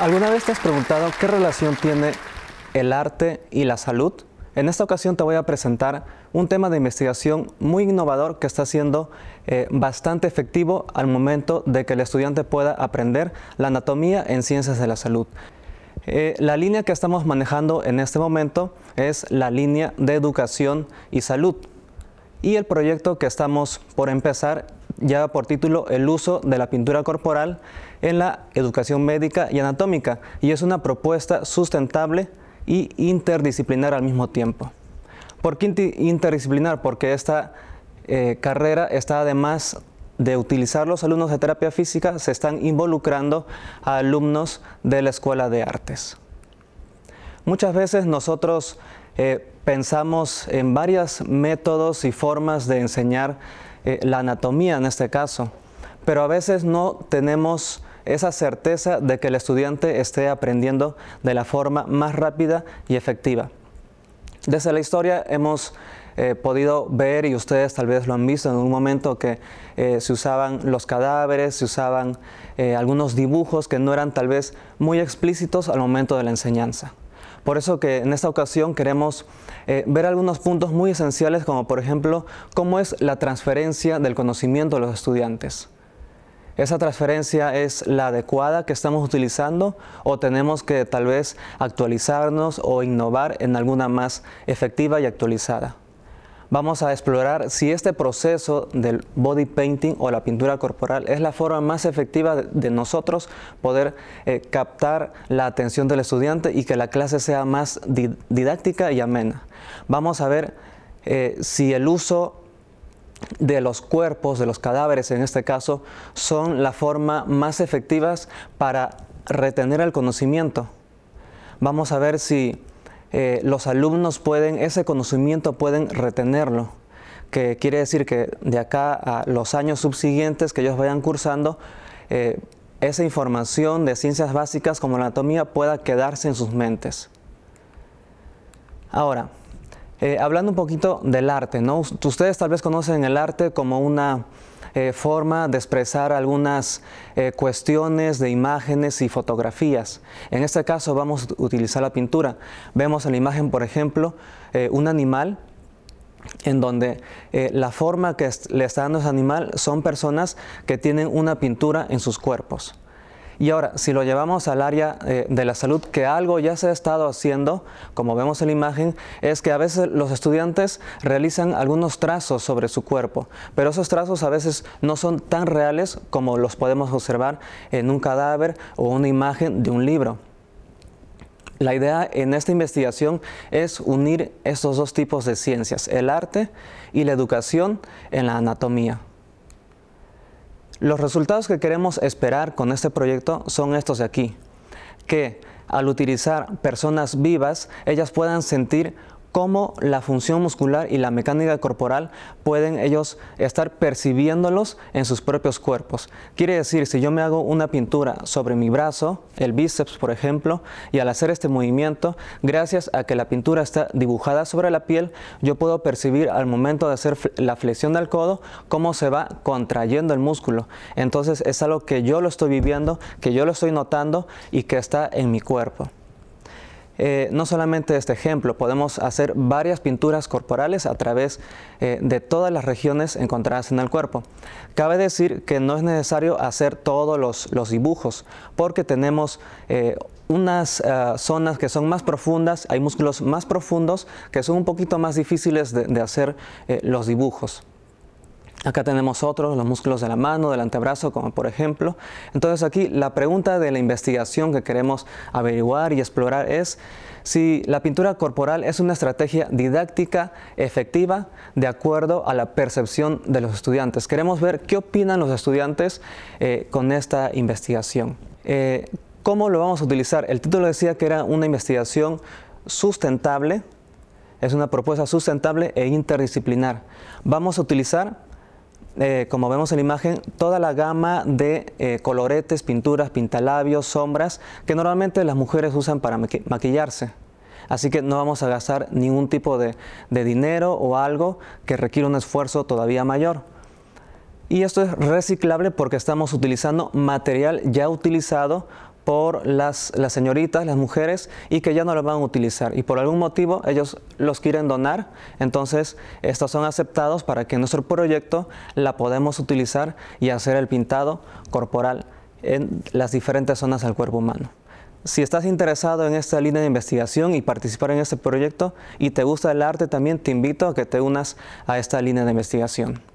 ¿Alguna vez te has preguntado qué relación tiene el arte y la salud? En esta ocasión te voy a presentar un tema de investigación muy innovador que está siendo eh, bastante efectivo al momento de que el estudiante pueda aprender la anatomía en ciencias de la salud. Eh, la línea que estamos manejando en este momento es la línea de educación y salud. Y el proyecto que estamos por empezar lleva por título El uso de la pintura corporal en la educación médica y anatómica y es una propuesta sustentable y interdisciplinar al mismo tiempo. ¿Por qué interdisciplinar? Porque esta eh, carrera está además de utilizar los alumnos de terapia física, se están involucrando a alumnos de la Escuela de Artes. Muchas veces nosotros eh, pensamos en varios métodos y formas de enseñar eh, la anatomía en este caso, pero a veces no tenemos esa certeza de que el estudiante esté aprendiendo de la forma más rápida y efectiva. Desde la historia hemos eh, podido ver, y ustedes tal vez lo han visto en un momento, que eh, se usaban los cadáveres, se usaban algunos dibujos que no eran tal vez muy explícitos al momento de la enseñanza. Por eso que en esta ocasión queremos eh, ver algunos puntos muy esenciales como por ejemplo cómo es la transferencia del conocimiento a los estudiantes. ¿Esa transferencia es la adecuada que estamos utilizando o tenemos que tal vez actualizarnos o innovar en alguna más efectiva y actualizada? Vamos a explorar si este proceso del body painting o la pintura corporal es la forma más efectiva de nosotros poder eh, captar la atención del estudiante y que la clase sea más didáctica y amena. Vamos a ver eh, si el uso de los cuerpos, de los cadáveres en este caso, son la forma más efectivas para retener el conocimiento. Vamos a ver si eh, los alumnos pueden, ese conocimiento pueden retenerlo, que quiere decir que de acá a los años subsiguientes que ellos vayan cursando, eh, esa información de ciencias básicas como la anatomía pueda quedarse en sus mentes. Ahora, eh, hablando un poquito del arte, ¿no? Ustedes tal vez conocen el arte como una eh, forma de expresar algunas eh, cuestiones de imágenes y fotografías. En este caso vamos a utilizar la pintura. Vemos en la imagen, por ejemplo, eh, un animal en donde la forma que le está dando ese animal son personas que tienen una pintura en sus cuerpos. Y ahora, si lo llevamos al área eh, de la salud, que algo ya se ha estado haciendo, como vemos en la imagen, es que a veces los estudiantes realizan algunos trazos sobre su cuerpo, pero esos trazos a veces no son tan reales como los podemos observar en un cadáver o una imagen de un libro. La idea en esta investigación es unir estos dos tipos de ciencias, el arte y la educación en la anatomía. Los resultados que queremos esperar con este proyecto son estos de aquí, que al utilizar personas vivas, ellas puedan sentir cómo la función muscular y la mecánica corporal pueden ellos estar percibiéndolos en sus propios cuerpos. Quiere decir, si yo me hago una pintura sobre mi brazo, el bíceps por ejemplo, y al hacer este movimiento, gracias a que la pintura está dibujada sobre la piel, yo puedo percibir al momento de hacer la flexión del codo cómo se va contrayendo el músculo. Entonces es algo que yo lo estoy viviendo, que yo lo estoy notando y que está en mi cuerpo. Eh, no solamente este ejemplo, podemos hacer varias pinturas corporales a través eh, de todas las regiones encontradas en el cuerpo. Cabe decir que no es necesario hacer todos los, dibujos porque tenemos eh, unas zonas que son más profundas, hay músculos más profundos que son un poquito más difíciles de hacer los dibujos. Acá tenemos otros, los músculos de la mano, del antebrazo, como por ejemplo. Entonces aquí la pregunta de la investigación que queremos averiguar y explorar es si la pintura corporal es una estrategia didáctica efectiva de acuerdo a la percepción de los estudiantes. Queremos ver qué opinan los estudiantes eh, con esta investigación. Eh, ¿Cómo lo vamos a utilizar? El título decía que era una investigación sustentable, es una propuesta sustentable e interdisciplinar. Vamos a utilizar eh, como vemos en la imagen, toda la gama de eh, coloretes, pinturas, pintalabios, sombras que normalmente las mujeres usan para maquillarse. Así que no vamos a gastar ningún tipo de, de dinero o algo que requiere un esfuerzo todavía mayor. Y esto es reciclable porque estamos utilizando material ya utilizado por las, señoritas, las mujeres, y que ya no las van a utilizar. Y por algún motivo ellos los quieren donar, entonces estos son aceptados para que en nuestro proyecto la podemos utilizar y hacer el pintado corporal en las diferentes zonas del cuerpo humano. Si estás interesado en esta línea de investigación y participar en este proyecto y te gusta el arte también, te invito a que te unas a esta línea de investigación.